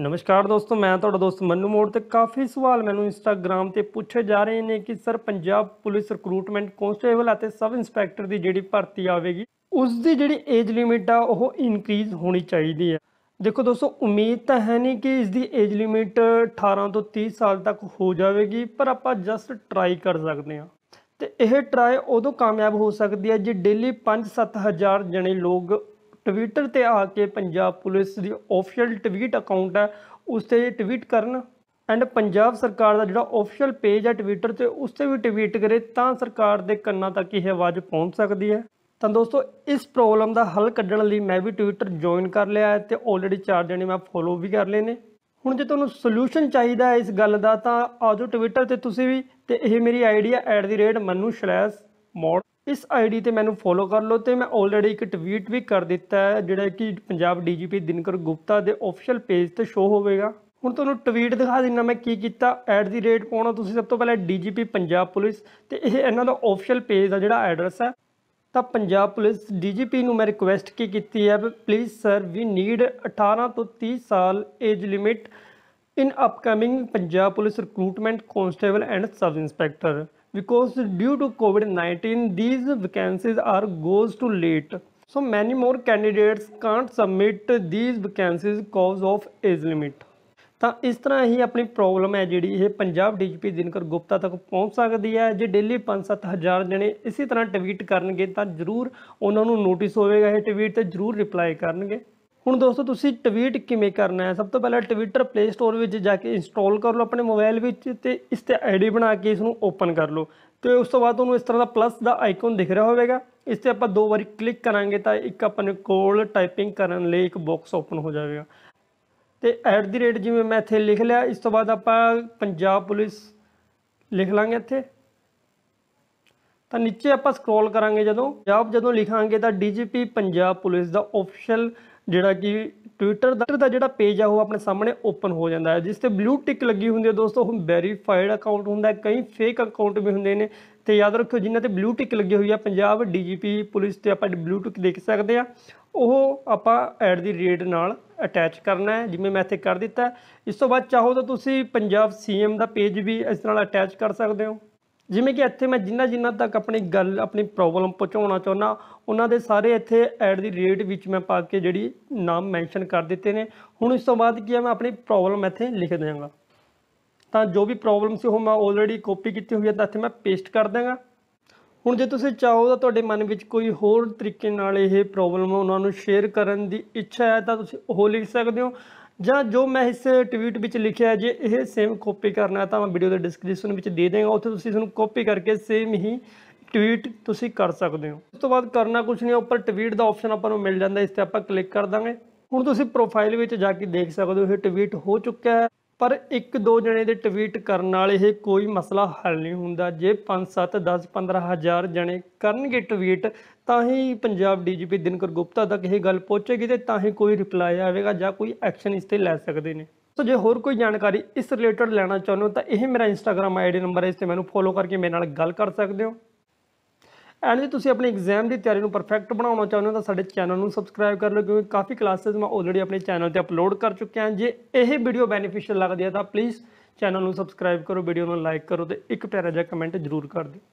ਨਮਸਕਾਰ ਦੋਸਤੋ ਮੈਂ ਤੁਹਾਡਾ ਦੋਸਤ ਮੰਨੂ ਮੋੜ ਤੇ ਕਾਫੀ ਸਵਾਲ ਮੈਨੂੰ ਇੰਸਟਾਗ੍ਰam ਤੇ ਪੁੱਛੇ ਜਾ ਰਹੇ ਨੇ ਕਿ sir Punjab police recruitment constable ਅਤੇ ਸਬ ਇੰਸਪੈਕਟਰ ਦੀ ਜਿਹੜੀ ਭਰਤੀ ਆਵੇਗੀ ਉਸ ਦੀ ਜਿਹੜੀ ਏਜ ਲਿਮਿਟ ਆ ਉਹ ਇਨਕਰੀਜ਼ ਹੋਣੀ ਚਾਹੀਦੀ ਹੈ ਦੇਖੋ ਦੋਸਤੋ ਉਮੀਦ ਤਾਂ ਹੈ ਨਹੀਂ ਕਿ ਇਸ ਦੀ ਏਜ ਲਿਮਿਟ 18 ਤੋਂ 30 ਸਾਲ ਤੱਕ ਹੋ ਜਾਵੇਗੀ ਪਰ ਆਪਾਂ ਜਸਟ ਟਰਾਈ ਕਰ ਸਕਦੇ ਹਾਂ ਤੇ ਇਹ ਟਰਾਈ ਉਦੋਂ ਕਾਮਯਾਬ ਹੋ ਸਕਦੀ ਹੈ ਜੇ ਡੇਲੀ 5-7000 ਜਣੇ ਲੋਕ ਟਵਿੱਟਰ ਤੇ ਆ ਕੇ ਪੰਜਾਬ ਪੁਲਿਸ ਦੀ ਅਫੀਸ਼ੀਅਲ ਟਵੀਟ ਅਕਾਊਂਟ ਹੈ ਉਸ ਤੇ ਟਵੀਟ ਕਰਨ ਐਂਡ ਪੰਜਾਬ ਸਰਕਾਰ ਦਾ ਜਿਹੜਾ ਅਫੀਸ਼ੀਅਲ ਪੇਜ ਹੈ ਟਵਿੱਟਰ ਤੇ ਉਸ ਤੇ ਵੀ ਟਵੀਟ ਕਰੇ ਤਾਂ ਸਰਕਾਰ ਦੇ ਕੰਨਾਂ ਤੱਕ ਇਹ ਆਵਾਜ਼ ਪਹੁੰਚ ਸਕਦੀ ਹੈ ਤਾਂ ਦੋਸਤੋ ਇਸ ਪ੍ਰੋਬਲਮ ਦਾ ਹੱਲ ਕੱਢਣ ਲਈ ਮੈਂ ਵੀ ਟਵਿੱਟਰ ਜੁਆਇਨ ਕਰ ਲਿਆ ਹੈ ਤੇ ਆਲਰੇਡੀ ਚਾਰ ਜਣੇ ਮੈਂ ਫੋਲੋ ਵੀ ਕਰ ਲਏ ਨੇ ਹੁਣ ਜੇ ਤੁਹਾਨੂੰ ਸੋਲੂਸ਼ਨ ਚਾਹੀਦਾ ਹੈ ਇਸ ਗੱਲ ਦਾ ਤਾਂ ਆਜੋ ਟਵਿੱਟਰ ਤੇ ਤੁਸੀਂ ਵੀ ਤੇ ਇਹ ਮੇਰੀ ਆਈਡੀ ਹੈ mod ਇਸ ਆਈਡੀ ਤੇ ਮੈਨੂੰ ਫੋਲੋ ਕਰ ਲਓ ਤੇ ਮੈਂ ਆਲਰੇਡੀ ਇੱਕ ਟਵੀਟ ਵੀ ਕਰ ਦਿੱਤਾ ਹੈ ਜਿਹੜਾ ਕਿ ਪੰਜਾਬ ਡੀਜੀਪੀ ਦਿਨਕਰ ਗੁਪਤਾ ਦੇ ਅਫੀਸ਼ੀਅਲ ਪੇਜ ਤੇ ਸ਼ੋ ਹੋਵੇਗਾ ਹੁਣ ਤੁਹਾਨੂੰ ਟਵੀਟ ਦਿਖਾ ਦਿੰਨਾ ਮੈਂ ਕੀ ਕੀਤਾ ਐਟ ਦੀ ਰੇਟ ਪਾਉਣਾ ਤੁਸੀਂ ਸਭ ਤੋਂ ਪਹਿਲਾਂ ਡੀਜੀਪੀ ਪੰਜਾਬ ਪੁਲਿਸ ਤੇ ਇਹ ਇਹਨਾਂ ਦਾ ਅਫੀਸ਼ੀਅਲ ਪੇਜ ਦਾ ਜਿਹੜਾ ਐਡਰੈਸ ਹੈ ਤਾਂ ਪੰਜਾਬ ਪੁਲਿਸ ਡੀਜੀਪੀ ਨੂੰ ਮੈਂ ਰਿਕੁਐਸਟ ਕੀ ਕੀਤੀ ਹੈ ਪਲੀਜ਼ ਸਰ ਵੀ ਨੀਡ 18 ਤੋਂ 30 ਸਾਲ age limit in upcoming Punjab police recruitment constable and sub inspector because due to COVID-19 these vacancies are goes to late. So many more candidates can't submit these vacancies cause of age limit. ਤਾਂ ਇਸ ਤਰ੍ਹਾਂ ਹੀ ਆਪਣੀ problem ਹੈ ਜਿਹੜੀ ਇਹ Punjab DGP Dinkar Gupta ਤੱਕ ਪਹੁੰਚ ਸਕਦੀ ਹੈ ਜੇ ਡੇਲੀ 5-7000 ਜਣੇ ਇਸੇ ਤਰ੍ਹਾਂ ਟਵੀਟ ਕਰਨਗੇ ਤਾਂ ਜ਼ਰੂਰ ਉਹਨਾਂ ਨੂੰ ਨੋਟਿਸ ਹੋਵੇਗਾ ਇਹ ਟਵੀਟ ਤੇ ਜ਼ਰੂਰ ਰਿਪਲਾਈ ਕਰਨਗੇ ਹੁਣ ਦੋਸਤੋ ਤੁਸੀਂ ਟਵੀਟ ਕਿਵੇਂ ਕਰਨਾ ਹੈ ਸਭ ਤੋਂ ਪਹਿਲਾਂ ਟਵਿੱਟਰ ਪਲੇ ਸਟੋਰ ਵਿੱਚ ਜਾ ਕੇ ਇੰਸਟਾਲ ਕਰ ਲਓ ਆਪਣੇ ਮੋਬਾਈਲ ਵਿੱਚ ਤੇ ਇਸ ਤੇ ਆਈਡੀ ਬਣਾ ਕੇ ਇਸ ਨੂੰ ਓਪਨ ਕਰ ਲਓ ਤੇ ਉਸ ਤੋਂ ਬਾਅਦ ਤੁਹਾਨੂੰ ਇਸ ਤਰ੍ਹਾਂ ਦਾ ਪਲੱਸ ਦਾ ਆਈਕਨ ਦਿਖ ਰਿਹਾ ਹੋਵੇਗਾ ਇਸ ਤੇ ਆਪਾਂ ਦੋ ਵਾਰੀ ਕਲਿੱਕ ਕਰਾਂਗੇ ਤਾਂ ਇੱਕ ਆਪਣੇ ਕੋਲ ਟਾਈਪਿੰਗ ਕਰਨ ਲਈ ਇੱਕ ਬਾਕਸ ਓਪਨ ਹੋ ਜਾਵੇਗਾ ਤੇ ਐਟ ਦੀ ਰੇਟ ਜਿਵੇਂ ਮੈਂ ਇੱਥੇ ਲਿਖ ਲਿਆ ਇਸ ਤੋਂ ਬਾਅਦ ਆਪਾਂ ਪੰਜਾਬ ਪੁਲਿਸ ਲਿਖ ਲਾਂਗੇ ਇੱਥੇ ਤਾਂ ਨੀਚੇ ਆਪਾਂ ਸਕਰੋਲ ਕਰਾਂਗੇ ਜਦੋਂ ਪੰਜਾਬ ਜਦੋਂ ਲਿਖਾਂਗੇ ਤਾਂ ਡੀਜੀਪੀ ਪੰਜਾਬ ਪੁਲਿਸ ਦਾ ਆਫੀਸ਼ੀਅਲ ਜਿਹੜਾ ਕਿ ਟਵਿੱਟਰ ਦਾ ਜਿਹੜਾ ਪੇਜ ਆ ਉਹ ਆਪਣੇ ਸਾਹਮਣੇ ਓਪਨ ਹੋ ਜਾਂਦਾ ਹੈ ਜਿਸ ਤੇ ਬਲੂ ਟਿਕ ਲੱਗੀ ਹੁੰਦੀ ਹੈ ਦੋਸਤੋ ਉਹ ਵੈਰੀਫਾਈਡ ਅਕਾਊਂਟ ਹੁੰਦਾ ਹੈ ਕਈ ਫੇਕ ਅਕਾਊਂਟ ਵੀ ਹੁੰਦੇ ਨੇ ਤੇ ਯਾਦ ਰੱਖਿਓ ਜਿਨ੍ਹਾਂ ਤੇ ਬਲੂ ਟਿਕ ਲੱਗੀ ਹੋਈ ਆ ਪੰਜਾਬ ਡੀਜੀਪੀ ਪੁਲਿਸ ਤੇ ਆਪਾਂ ਬਲੂ ਟਿਕ ਦੇਖ ਸਕਦੇ ਆ ਉਹ ਆਪਾਂ ਐਡ ਦੀ ਰੇਡ ਨਾਲ ਅਟੈਚ ਕਰਨਾ ਹੈ ਜਿਵੇਂ ਮੈਂ ਇੱਥੇ ਕਰ ਦਿੱਤਾ ਇਸ ਤੋਂ ਬਾਅਦ ਚਾਹੋ ਤਾਂ ਤੁਸੀਂ ਪੰਜਾਬ ਸੀਐਮ ਦਾ ਪੇਜ ਵੀ ਇਸ ਨਾਲ ਅਟੈਚ ਕਰ ਸਕਦੇ ਹੋ ਜਿਵੇਂ ਕਿ ਇੱਥੇ ਮੈਂ ਜਿੰਨਾ ਜਿੰਨਾ ਤੱਕ ਆਪਣੀ ਗੱਲ ਆਪਣੀ ਪ੍ਰੋਬਲਮ ਪਹੁੰਚਾਉਣਾ ਚਾਹੁੰਦਾ ਉਹਨਾਂ ਦੇ ਸਾਰੇ ਇੱਥੇ ਐਡ ਦੀ ਰੇਟ ਵਿੱਚ ਮੈਂ ਪਾ ਕੇ ਜਿਹੜੀ ਨਾਮ ਮੈਂਸ਼ਨ ਕਰ ਦਿੱਤੇ ਨੇ ਹੁਣ ਇਸ ਤੋਂ ਬਾਅਦ ਕੀ ਹੈ ਮੈਂ ਆਪਣੀ ਪ੍ਰੋਬਲਮ ਇੱਥੇ ਲਿਖ ਦਿਆਂਗਾ ਤਾਂ ਜੋ ਵੀ ਪ੍ਰੋਬਲਮ ਸੀ ਉਹ ਮੈਂ ਆਲਰੇਡੀ ਕਾਪੀ ਕੀਤੀ ਹੋਈ ਹੈ ਤਾਂ ਇੱਥੇ ਮੈਂ ਪੇਸਟ ਕਰ ਦਿਆਂਗਾ ਹੁਣ ਜੇ ਤੁਸੀਂ ਚਾਹੋ ਤਾਂ ਤੁਹਾਡੇ ਮਨ ਵਿੱਚ ਕੋਈ ਹੋਰ ਤਰੀਕੇ ਨਾਲ ਇਹ ਪ੍ਰੋਬਲਮ ਉਹਨਾਂ ਨੂੰ ਸ਼ੇਅਰ ਕਰਨ ਦੀ ਇੱਛਾ ਹੈ ਤਾਂ ਤੁਸੀਂ ਉਹ ਲਿਖ ਸਕਦੇ ਹੋ ਜਾਂ ਜੋ ਮੈਂ ਇਸ ਟਵੀਟ ਵਿੱਚ ਲਿਖਿਆ ਜੇ ਇਹ ਸੇਮ ਕਾਪੀ ਕਰਨਾ ਤਾਂ ਮੈਂ ਵੀਡੀਓ ਦੇ ਡਿਸਕ੍ਰਿਪਸ਼ਨ ਵਿੱਚ ਦੇ ਦੇਵਾਂਗਾ ਉੱਥੇ ਤੁਸੀਂ ਇਹਨੂੰ ਕਾਪੀ ਕਰਕੇ ਸੇਮ ਹੀ ਟਵੀਟ ਤੁਸੀਂ ਕਰ ਸਕਦੇ ਹੋ ਉਸ ਤੋਂ ਬਾਅਦ ਕਰਨਾ ਕੁਝ ਨਹੀਂ ਉੱਪਰ ਟਵੀਟ ਦਾ ਆਪਸ਼ਨ ਆਪਾਂ ਨੂੰ ਮਿਲ ਜਾਂਦਾ ਇਸ ਤੇ ਆਪਾਂ ਕਲਿੱਕ ਕਰ ਦਾਂਗੇ ਹੁਣ ਤੁਸੀਂ ਪ੍ਰੋਫਾਈਲ ਵਿੱਚ ਜਾ ਕੇ ਦੇਖ ਸਕਦੇ ਹੋ ਇਹ ਟਵੀਟ ਹੋ ਚੁੱਕਿਆ ਹੈ ਪਰ ਇੱਕ ਦੋ ਜਣੇ ਦੇ ਟਵੀਟ ਕਰਨ ਨਾਲ ਇਹ ਕੋਈ ਮਸਲਾ ਹੱਲ ਨਹੀਂ ਹੁੰਦਾ ਜੇ 5 7 10 15 ਹਜ਼ਾਰ ਜਣੇ ਕਰਨਗੇ ਟਵੀਟ ਤਾਂ ਹੀ ਪੰਜਾਬ ਡੀਜੀਪੀ ਦਿਨਕਰ ਗੁਪਤਾ ਤੱਕ ਇਹ ਗੱਲ ਪਹੁੰਚੇਗੀ ਤੇ ਤਾਂ ਹੀ ਕੋਈ ਰਿਪਲਾਈ ਆਵੇਗਾ ਜਾਂ ਕੋਈ ਐਕਸ਼ਨ ਇਸ ਤੇ ਲੈ ਸਕਦੇ ਨੇ ਸੋ ਜੇ ਹੋਰ ਕੋਈ ਜਾਣਕਾਰੀ ਇਸ ਰਿਲੇਟਡ ਲੈਣਾ ਚਾਹੁੰਦੇ ਹੋ ਤਾਂ ਇਹ ਮੇਰਾ ਇੰਸਟਾਗ੍ਰam ਆਈਡੀ ਨੰਬਰ ਹੈ ਇਸ ਤੇ ਮੈਨੂੰ ਫੋਲੋ ਕਰਕੇ ਮੇਰੇ ਨਾਲ ਗੱਲ ਕਰ ਸਕਦੇ ਹੋ ਐਂਡ ਜੇ ਤੁਸੀਂ ਆਪਣੇ ਐਗਜ਼ਾਮ ਦੀ ਤਿਆਰੀ ਨੂੰ ਪਰਫੈਕਟ ਬਣਾਉਣਾ ਚਾਹੁੰਦੇ ਹੋ ਤਾਂ ਸਾਡੇ ਚੈਨਲ ਨੂੰ ਸਬਸਕ੍ਰਾਈਬ ਕਰ ਲਓ ਕਿਉਂਕਿ ਕਾਫੀ ਕਲਾਸਿਸ ਮੈਂ ਆਲਰੇਡੀ ਆਪਣੇ ਚੈਨਲ ਤੇ ਅਪਲੋਡ ਕਰ ਚੁੱਕਿਆ ਹਾਂ ਜੇ ਇਹ ਵੀਡੀਓ ਬੈਨੀਫੀਸ਼ੀਅਲ ਲੱਗਦੀ ਹੈ ਤਾਂ ਪਲੀਜ਼ ਚੈਨਲ ਨੂੰ ਸਬਸਕ੍ਰਾਈਬ ਕਰੋ ਵੀਡੀਓ ਨੂੰ ਲਾਈਕ ਕਰੋ ਤੇ ਇੱਕ ਪਿਆਰਾ ਜਿਹਾ ਕਮੈਂਟ ਜ਼ਰੂਰ ਕਰ ਦਿਓ